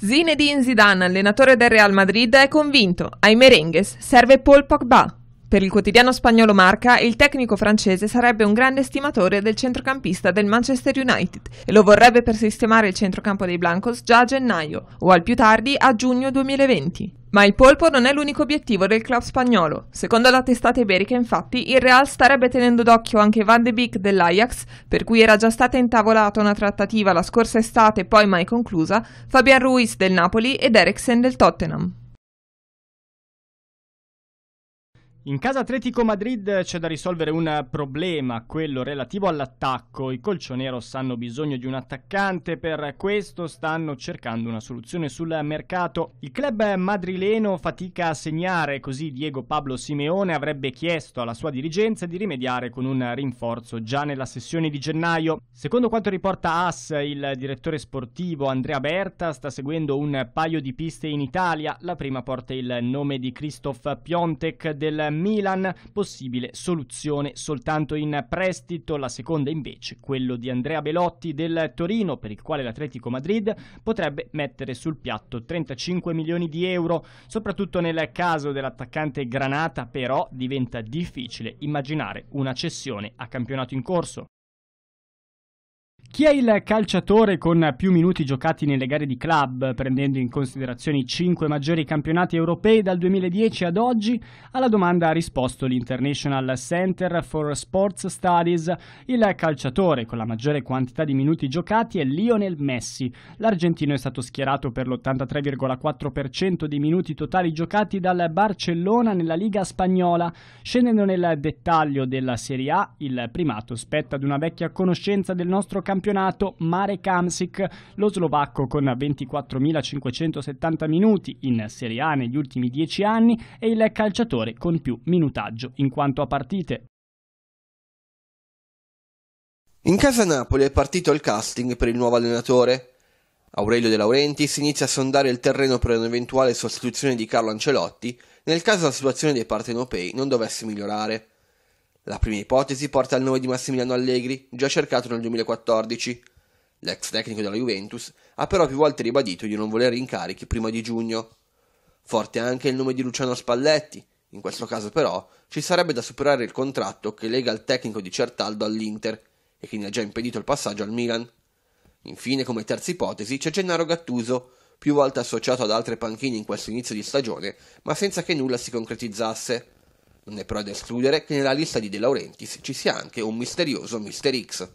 Zinedine Zidane, allenatore del Real Madrid, è convinto. Ai merengues serve Paul Pogba. Per il quotidiano spagnolo Marca, il tecnico francese sarebbe un grande stimatore del centrocampista del Manchester United e lo vorrebbe per sistemare il centrocampo dei Blancos già a gennaio o al più tardi a giugno 2020. Ma il polpo non è l'unico obiettivo del club spagnolo. Secondo la testata iberica, infatti, il Real starebbe tenendo d'occhio anche Van de Beek dell'Ajax, per cui era già stata intavolata una trattativa la scorsa estate, e poi mai conclusa, Fabian Ruiz del Napoli ed Eriksen del Tottenham. In casa Atletico Madrid c'è da risolvere un problema, quello relativo all'attacco. I colcioneros hanno bisogno di un attaccante, per questo stanno cercando una soluzione sul mercato. Il club madrileno fatica a segnare, così Diego Pablo Simeone avrebbe chiesto alla sua dirigenza di rimediare con un rinforzo già nella sessione di gennaio. Secondo quanto riporta AS, il direttore sportivo Andrea Berta sta seguendo un paio di piste in Italia. La prima porta il nome di Christoph Piontek del Milan, possibile soluzione soltanto in prestito, la seconda invece quello di Andrea Belotti del Torino per il quale l'Atletico Madrid potrebbe mettere sul piatto 35 milioni di euro, soprattutto nel caso dell'attaccante Granata però diventa difficile immaginare una cessione a campionato in corso. Chi è il calciatore con più minuti giocati nelle gare di club, prendendo in considerazione i cinque maggiori campionati europei dal 2010 ad oggi? Alla domanda ha risposto l'International Center for Sports Studies. Il calciatore con la maggiore quantità di minuti giocati è Lionel Messi. L'argentino è stato schierato per l'83,4% dei minuti totali giocati dal Barcellona nella Liga spagnola. Scendendo nel dettaglio della Serie A, il primato spetta ad una vecchia conoscenza del nostro campionato campionato Mare Kamsik, lo slovacco con 24.570 minuti in Serie A negli ultimi 10 anni e il calciatore con più minutaggio in quanto a partite. In casa Napoli è partito il casting per il nuovo allenatore. Aurelio De Laurenti si inizia a sondare il terreno per un'eventuale sostituzione di Carlo Ancelotti nel caso la situazione dei partenopei non dovesse migliorare. La prima ipotesi porta al nome di Massimiliano Allegri, già cercato nel 2014. L'ex tecnico della Juventus ha però più volte ribadito di non volere incarichi prima di giugno. Forte anche il nome di Luciano Spalletti, in questo caso però ci sarebbe da superare il contratto che lega il tecnico di Certaldo all'Inter e che ne ha già impedito il passaggio al Milan. Infine, come terza ipotesi, c'è Gennaro Gattuso, più volte associato ad altre panchine in questo inizio di stagione, ma senza che nulla si concretizzasse. Non è però da escludere che nella lista di De Laurentiis ci sia anche un misterioso Mr. X.